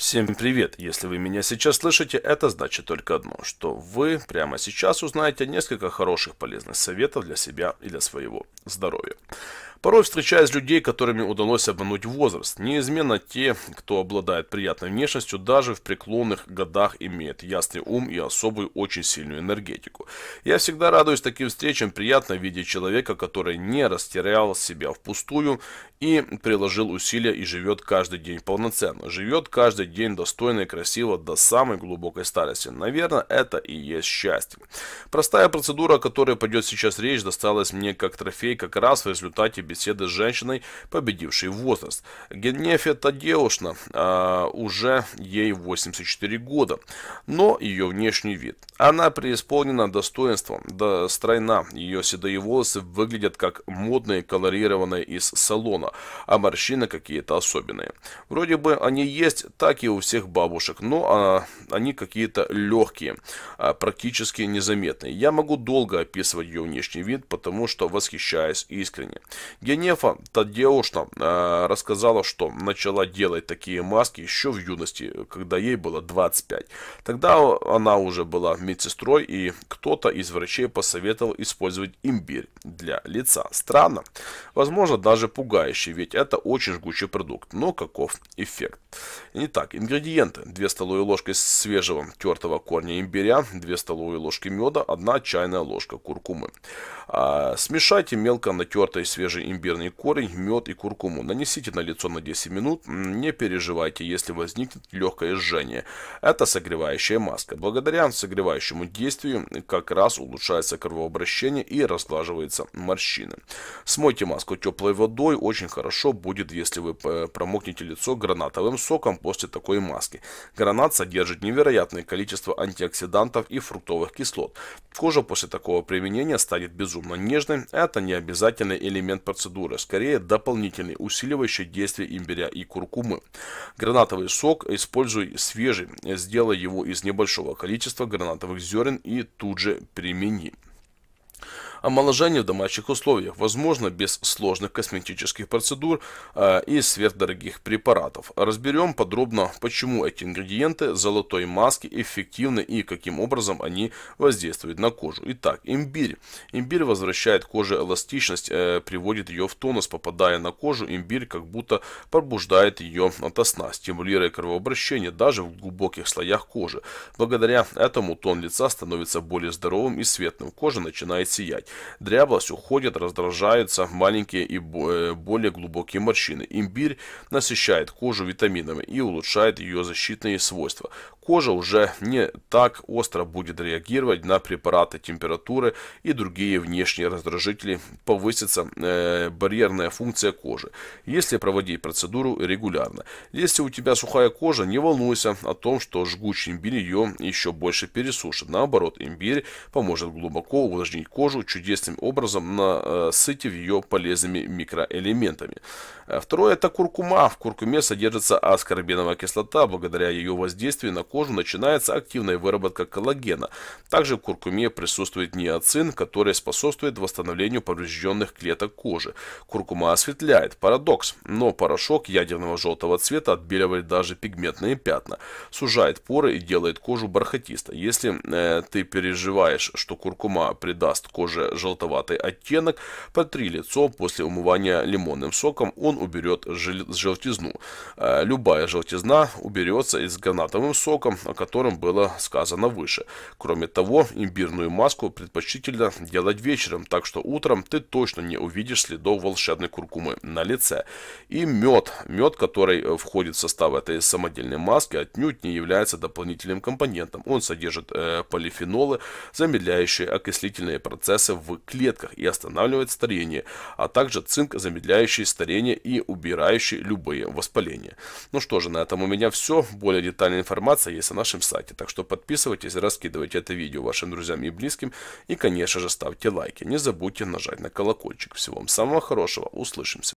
Всем привет! Если вы меня сейчас слышите, это значит только одно, что вы прямо сейчас узнаете несколько хороших полезных советов для себя и для своего здоровья. Порой встречаясь людей, которыми удалось обмануть возраст, неизменно те, кто обладает приятной внешностью, даже в преклонных годах имеет ясный ум и особую очень сильную энергетику. Я всегда радуюсь таким встречам, приятно видеть человека, который не растерял себя впустую и приложил усилия и живет каждый день полноценно. Живет каждый день достойно и красиво до самой глубокой старости. Наверное, это и есть счастье. Простая процедура, о которой пойдет сейчас речь, досталась мне как трофей как раз в результате беседы с женщиной, победившей возраст. Генефе Тадеушна э, а, уже ей 84 года, но ее внешний вид. Она преисполнена достоинством, да стройна, ее седые волосы выглядят как модные, колорированные из салона, а морщины какие-то особенные. Вроде бы они есть, так и у всех бабушек, но а, они какие-то легкие, а, практически незаметные. Я могу долго описывать ее внешний вид, потому что восхищаюсь искренне. Генефа та девушка э, рассказала, что начала делать такие маски еще в юности, когда ей было 25. Тогда она уже была медсестрой, и кто-то из врачей посоветовал использовать имбирь для лица. Странно, возможно, даже пугающе, ведь это очень жгучий продукт. Но каков эффект? Итак, ингредиенты. 2 столовые ложки свежего тертого корня имбиря, 2 столовые ложки меда, 1 чайная ложка куркумы. А, смешайте мелко натертый свежий имбирный корень, мед и куркуму. Нанесите на лицо на 10 минут. Не переживайте, если возникнет легкое жжение. Это согревающая маска. Благодаря согревающему действию как раз улучшается кровообращение и разглаживаются морщины. Смойте маску теплой водой. Очень хорошо будет, если вы э, промокнете лицо гранатовым соком после такой маски. Гранат содержит невероятное количество антиоксидантов и фруктовых кислот. Кожа после такого применения станет безумно безумно нежным, это не обязательный элемент процедуры, скорее дополнительный, усиливающий действие имбиря и куркумы. Гранатовый сок используй свежий, сделай его из небольшого количества гранатовых зерен и тут же примени омоложение в домашних условиях, возможно, без сложных косметических процедур э, и сверхдорогих препаратов. Разберем подробно, почему эти ингредиенты золотой маски эффективны и каким образом они воздействуют на кожу. Итак, имбирь. Имбирь возвращает коже эластичность, э, приводит ее в тонус, попадая на кожу, имбирь как будто пробуждает ее от сна, стимулируя кровообращение даже в глубоких слоях кожи. Благодаря этому тон лица становится более здоровым и светлым, кожа начинает сиять. Дряблость уходит, раздражаются маленькие и э, более глубокие морщины. Имбирь насыщает кожу витаминами и улучшает ее защитные свойства. Кожа уже не так остро будет реагировать на препараты температуры и другие внешние раздражители. Повысится э, барьерная функция кожи, если проводить процедуру регулярно. Если у тебя сухая кожа, не волнуйся о том, что жгучий имбирь ее еще больше пересушит. Наоборот, имбирь поможет глубоко увлажнить кожу чуть чудесным образом насытив ее полезными микроэлементами. Э, второе – это куркума. В куркуме содержится аскорбиновая кислота. Благодаря ее воздействию на кожу начинается активная выработка коллагена. Также в куркуме присутствует неоцин, который способствует восстановлению поврежденных клеток кожи. Куркума осветляет. Парадокс. Но порошок ядерного желтого цвета отбеливает даже пигментные пятна, сужает поры и делает кожу бархатистой. Если э, ты переживаешь, что куркума придаст коже желтоватый оттенок. Протри лицо после умывания лимонным соком, он уберет желтизну. Э, любая желтизна уберется из гранатовым соком, о котором было сказано выше. Кроме того, имбирную маску предпочтительно делать вечером, так что утром ты точно не увидишь следов волшебной куркумы на лице. И мед. Мед, который э, входит в состав этой самодельной маски, отнюдь не является дополнительным компонентом. Он содержит э, полифенолы, замедляющие окислительные процессы в клетках и останавливает старение, а также цинк, замедляющий старение и убирающий любые воспаления. Ну что же, на этом у меня все. Более детальная информация есть на нашем сайте, так что подписывайтесь, раскидывайте это видео вашим друзьям и близким и, конечно же, ставьте лайки. Не забудьте нажать на колокольчик. Всего вам самого хорошего. Услышимся.